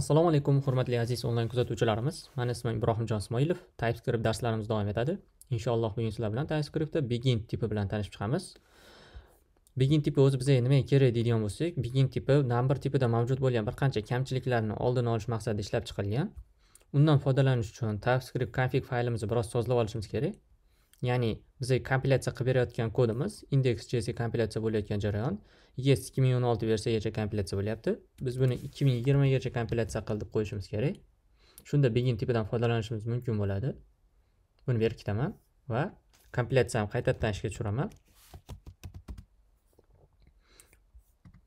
assalomu alaykum hurmatli aziz onlayn kuzatuvchilarimiz mani ismim ibrohimjon ismoilov typescript darslarimiz davom etadi inshaalloh bugun sizlar bilan typescriptda begin tipi bilan tanishib chiqamiz begin tipi o'zi bizga nimaga kerak deydigan bo'lsak begin tipi number tipida mavjud bo'lgan bir qancha kamchiliklarni oldini olish maqsadida ishlab chiqilgan undan foydalanish uchun typescript config faylimizni biroz sozlab olishimiz kerak ya'ni bizga kompilyatsiya qilib berayotgan kodimiz indeks js kompilyatsiya bo'layotgan jarayon yes ikki ming o'n olti versiyagacha kompilyatsiya bo'lyapti biz buni ikki ming yigirmagacha qilib qil deb qo'yishimiz kerak shunda begin tipidan foydalanishimiz mumkin bo'ladi buni berkitaman va kompilyatsiyani qaytadan ishga tushiraman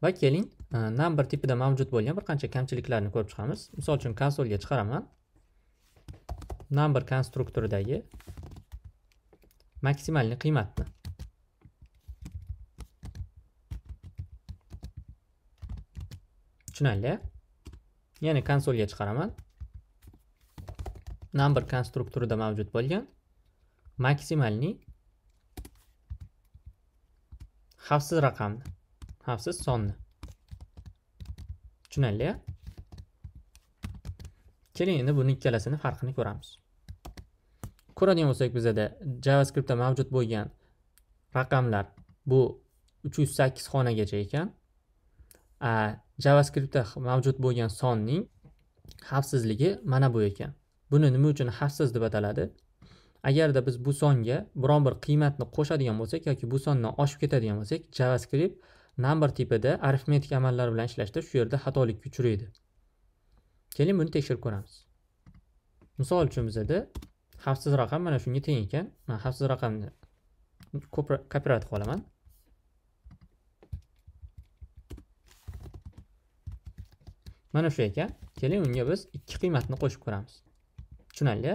va keling e, number tipida mavjud bo'lgan bir qancha kamchiliklarni ko'rib chiqamiz misol uchun konsolga chiqaraman number konstruktoridagi maksimalni qiymatni tushunarli yana konsolga chiqaraman number konstruktorida mavjud bo'lgan maksimalni xavfsiz raqamni xavfsiz sonni tushunarli keling endi buni ikkalasini farqini ko'ramiz ko'radigan bo'lsak bizada javascriptda mavjud bo'lgan raqamlar bu uch yuz sakkiz xonagacha ekan javascriptda mavjud bo'lgan sonning xavfsizligi mana bu ekan buni nima uchun xavfsiz deb ataladi agarda biz bu songa biron bir qiymatni qo'shadigan bo'lsak yoki bu sondan oshib ketadigan bo'lsak javascript number tipida arifmetik amallar bilan ishlashda shu yerda xatolikka uchraydi keling buni tekshirib ko'ramiz misol uchun bizada xavfsiz raqam mana shunga teng ekan man xavfsiz raqamni kopirat qilib olaman mana shu ekan keling unga biz ikki qiymatni qo'shib ko'ramiz tushunarli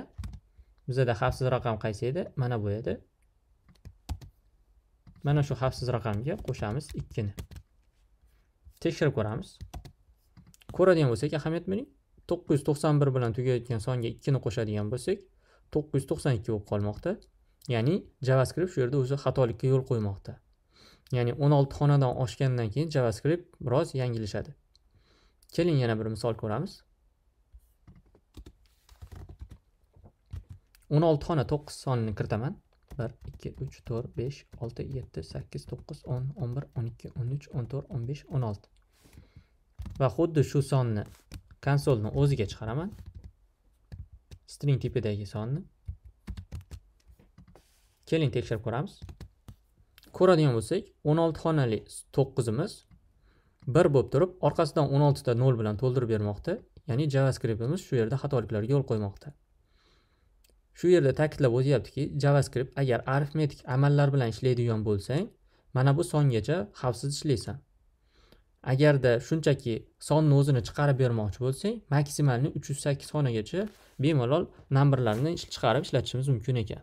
bizada xavfsiz raqam qaysi edi mana bu edi mana shu xavfsiz raqamga qo'shamiz ikkini tekshirib ko'ramiz ko'radigan bo'lsak ahamiyat bering to'qqiz yuz to'qson bir bilan tugayotgan songa ikkini qo'shadigan bo'lsak to'qqiz yuz to'qson ikki bo'lib qolmoqda ya'ni javascript shu yerda o'zi xatolikka yo'l qo'ymoqda ya'ni o'n olti xonadan oshgandan keyin javascript biroz yangilashadi keling yana bir misol ko'ramiz o'n olti xona to'qqiz sonini kiritaman bir ikki uch to'rt besh olti yetti sakkiz to'qqiz o'n o'n bir o'n ikki o'n uch o'n to'rt o'n besh o'n olti va xuddi shu sonni konsolni o'ziga chiqaraman string tipidagi sonni keling tekshirib ko'ramiz ko'radigan bo'lsak 16 xonali 9imiz 1 bo'lib turib orqasidan 16 ta 0 bilan to'ldirib bermoqda ya'ni javascriptimiz shu yerda xatoliklarga yo'l qo'ymoqda shu yerda ta'kidlab o'tyaptiki javascript agar arifmetik amallar bilan ishlaydigan bo'lsang mana bu songacha xavfsiz ishlaysan agarda shunchaki sonni o'zini chiqarib bermoqchi bo'lsang maksimalni uch yuz sakkiz xonagacha bemalol namberlarni chiqarib ishlatishimiz mumkin ekan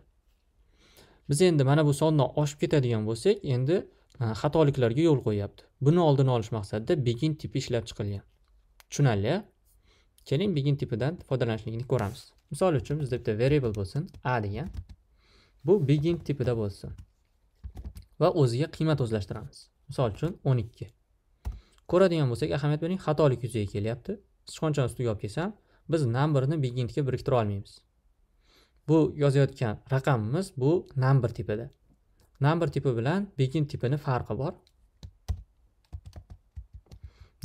biz endi mana bu sondan oshib ketadigan bo'lsak endi e, xatoliklarga yo'l qo'yyapti buni oldini olish maqsadida begin tipi ishlab chiqilgan tushunarli keling begin tipidan foydalanishligini ko'ramiz misol uchun bizda bitta variable bo'lsin a degan bu begin tipida bo'lsin va o'ziga qiymat o'zlashtiramiz misol uchun o'n ikki ko'radigan bo'lsak ahamiyat bering xatolik yuzaga kelyapti sichqoncha ustiga olib kelsam biz numberni begintga biriktira olmaymiz bu yozayotgan raqamimiz bu number tipida number tipi bilan begin tipini farqi bor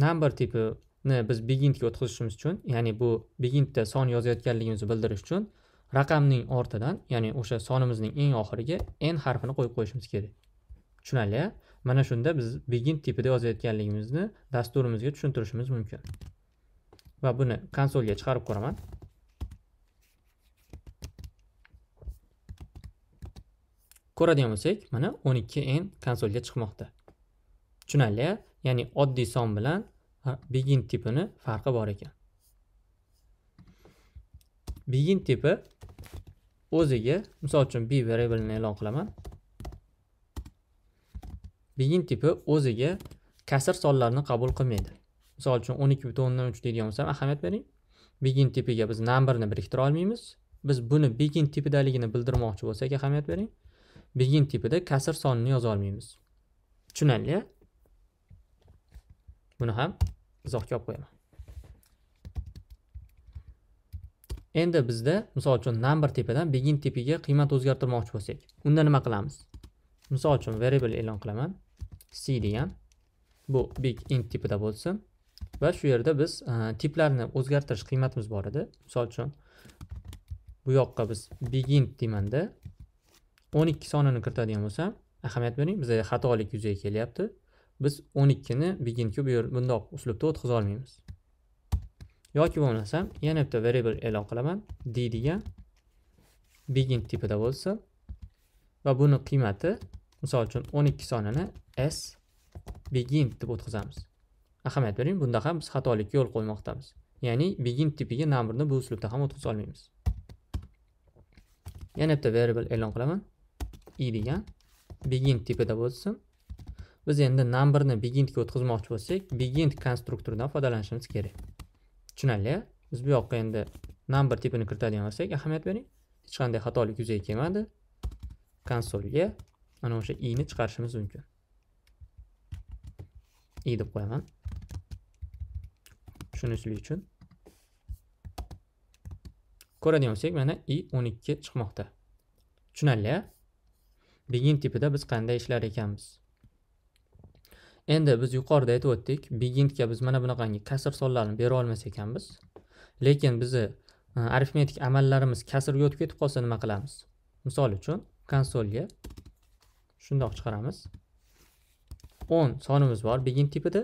number tipini biz begintga o'tkazishimiz uchun ya'ni bu begintda son yozayotganligimizni bildirish uchun raqamning ortidan ya'ni o'sha sonimizning eng oxiriga n harfini qo'yib qo'yishimiz kerak tushunarli mana shunda biz begin tipida yozayotganligimizni dasturimizga tushuntirishimiz mumkin va buni konsolga chiqarib ko'raman ko'radigan bo'lsak mana 12n konsolga chiqmoqda tushunarli ya'ni oddiy son bilan begin tipini farqi bor ekan begin tipi o'ziga misol uchun b variablini e'lon qilaman begin tipi o'ziga kasr sonlarni qabul qilmaydi misol uchun o'n ikki butun o'ndan uch deydigan bo'lsam ahamiyat bering begin tipiga biz numberni biriktira olmaymiz biz buni begin tipidaligini bildirmoqchi bo'lsak ahamiyat bering begin tipida kasr sonini yoza olmaymiz tushunarli buni ham izohga olib qo'yaman endi bizda misol uchun number tipidan begin tipiga qiymat o'zgartirmoqchi bo'lsak unda nima qilamiz misol uchun variable e'lon qilaman c degan bu big int tipida bo'lsin va shu yerda biz e, tiplarni o'zgartirish qiymatimiz bor edi misol uchun bu yoqqa biz big int deymanda 12 sonini kiritadigan bo'lsam ahamiyat bering bizda xatolik yuzaga kelyapti biz 12 ni big intga bu bundoq uslubda o'tkaza olmaymiz yoki bo'lmasam yana bitta variable e'lon qilaman d degan begin tipida bo'lsin va buni qiymati misol uchun 12 sonini s begin deb o'tkazamiz ahamiyat bering bunda ham biz xatolikka yo'l qo'ymoqdamiz ya'ni begin tipiga namerni bu uslubda ham o'tkaza olmaymiz yana bitta variable e'lon qilaman i degan begin tipida bo'lsin biz endi numberni begintga o'tkazmoqchi bo'lsak begin konstruktoridan foydalanishimiz kerak tushunarli biz bu yoqqa endi number tipini kiritadigan bo'lsak ahamiyat bering hech qanday xatolik yuzaga kelmadi konsolga mana o'sha i'ni chiqarishimiz mumkin i deb qo'yaman Shuning uchun ko'radigan bo'lsak mana i 12 chiqmoqda tushunarli begin tipida biz qanday ishlar ekanmiz endi biz yuqorida aytib o'tdik ga biz mana bunaqangi kasr sonlarini bera olmas ekanmiz lekin bizni e, arifmetik amallarimiz kasrga o'tib ketib qolsa nima qilamiz misol uchun konsolga shundoq chiqaramiz 10 sonimiz bor begin tipida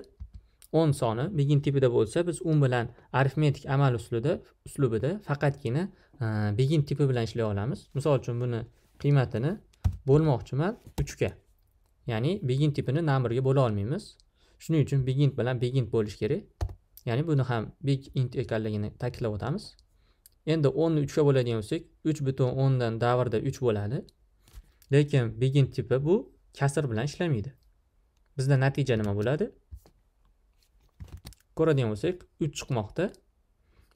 10 soni begin tipida bo'lsa biz u bilan arifmetik amal uslubida uslubida faqatgina e, begin tipi bilan ishlay olamiz misol uchun buni qiymatini bo'lmoqchiman 3 ga ya'ni begin tipini numberga bo'la olmaymiz shuning uchun begin bilan begin bo'lish kerak ya'ni buni ham big int ekanligini ta'kidlab o'tamiz endi 10 ni 3 ga bo'ladigan bo'lsak 3 butun 10 dan davrda 3 bo'ladi lekin begin tipi bu kasr bilan ishlamaydi bizda natija nima bo'ladi ko'radigan bo'lsak 3 chiqmoqda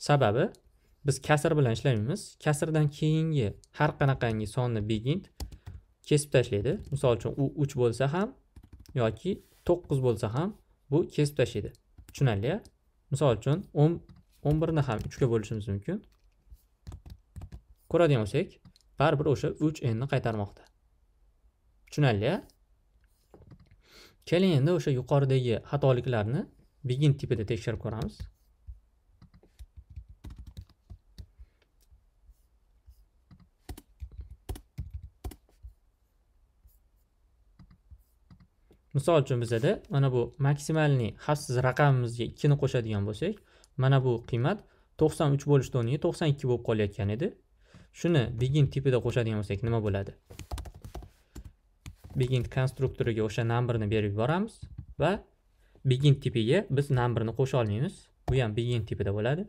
sababi biz kasr bilan ishlamaymiz kasrdan keyingi har qanaqangi sonni begin kesib tashlaydi misol uchun u 3 bo'lsa ham yoki 9 bo'lsa ham bu kesib tashlaydi tushunarli misol uchun 10 11 ni ham ga bo'lishimiz mumkin ko'radigan bo'lsak baribir o'sha n nni qaytarmoqda tushunarli keling endi o'sha yuqoridagi xatoliklarni begin tipida tekshirib ko'ramiz misol uchun bizada mana bu maksimalniy xavfsiz raqamimizga ikkini qo'shadigan bo'lsak mana bu qiymat to'qson uch bo'lishni o'rniga to'qson ikki bo'lib qolayotgan edi shuni begin tipida qo'shadigan bo'lsak nima bo'ladi begin konstruktoriga o'sha numberni berib yuboramiz va begin tipiga biz numberni qo'sha olmaymiz bu ham begin tipida bo'ladi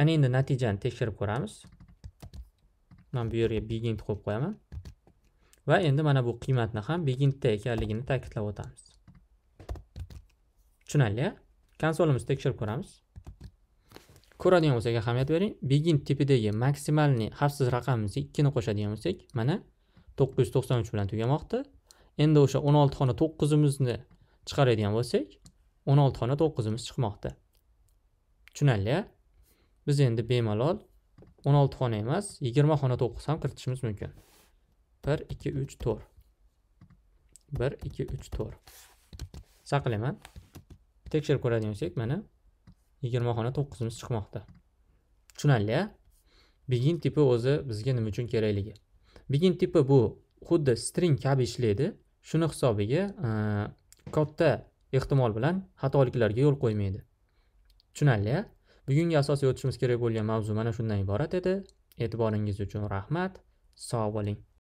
ana endi natijani tekshirib ko'ramiz man bu yerga begin qo'yib qo'yaman va endi mana bu qiymatni ham beginda ekanligini ta'kidlab o'tamiz tushunarli konsolimizni tekshirib ko'ramiz ko'radigan bo'lsak ahamiyat bering begin tipidagi maksimalniy xavfsiz raqamimizga ikkini qo'shadigan bo'lsak mana to'qqiz yuz to'qson uch bilan tugamoqda endi o'sha o'n olti xona to'qqizimizni chiqaradigan bo'lsak o'n olti xona to'qqizimiz chiqmoqda tushunarli biz endi bemalol o'n olti xona emas yigirma xona to'qqiz ham kiritishimiz mumkin bir ikki uch to'rt bir ikki uch to'rt saqlayman tekshirib ko'radigan bo'lsak mana yigirma xona to'qqizimiz chiqmoqda tushunarli begin tipi o'zi bizga nima uchun kerakligi begin tipi bu xuddi string kabi ishlaydi shuni hisobiga e, katta ehtimol bilan xatoliklarga yo'l qo'ymaydi tushunarli bugungi asosiy o'tishimiz kerak bo'lgan mavzu mana shundan iborat edi e'tiboringiz uchun rahmat sog' bo'ling